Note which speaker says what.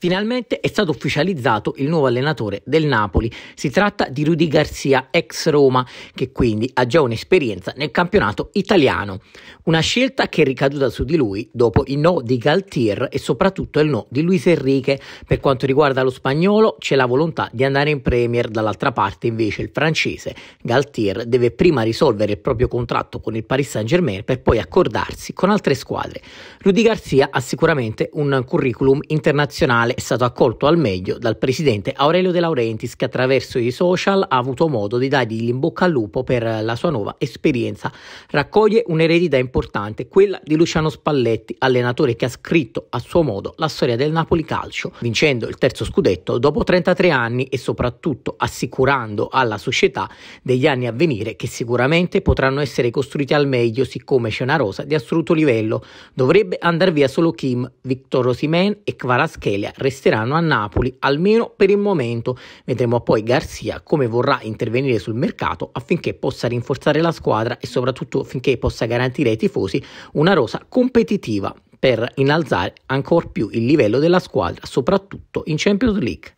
Speaker 1: Finalmente è stato ufficializzato il nuovo allenatore del Napoli. Si tratta di Rudy Garcia, ex Roma, che quindi ha già un'esperienza nel campionato italiano. Una scelta che è ricaduta su di lui dopo il no di Galtier e soprattutto il no di Luis Enrique. Per quanto riguarda lo spagnolo, c'è la volontà di andare in Premier, dall'altra parte invece il francese Galtier deve prima risolvere il proprio contratto con il Paris Saint-Germain per poi accordarsi con altre squadre. Rudy Garcia ha sicuramente un curriculum internazionale segnale è stato accolto al meglio dal presidente Aurelio De Laurentiis che attraverso i social ha avuto modo di dargli in bocca al lupo per la sua nuova esperienza. Raccoglie un'eredità importante, quella di Luciano Spalletti, allenatore che ha scritto a suo modo la storia del Napoli Calcio, vincendo il terzo scudetto dopo 33 anni e soprattutto assicurando alla società degli anni a venire che sicuramente potranno essere costruiti al meglio siccome c'è una rosa di assoluto livello. Dovrebbe andare via solo Kim, Victor Rosimen e Kvaratskhelia resteranno a Napoli almeno per il momento. Vedremo poi Garzia come vorrà intervenire sul mercato affinché possa rinforzare la squadra e soprattutto affinché possa garantire ai tifosi una rosa competitiva per innalzare ancor più il livello della squadra, soprattutto in Champions League.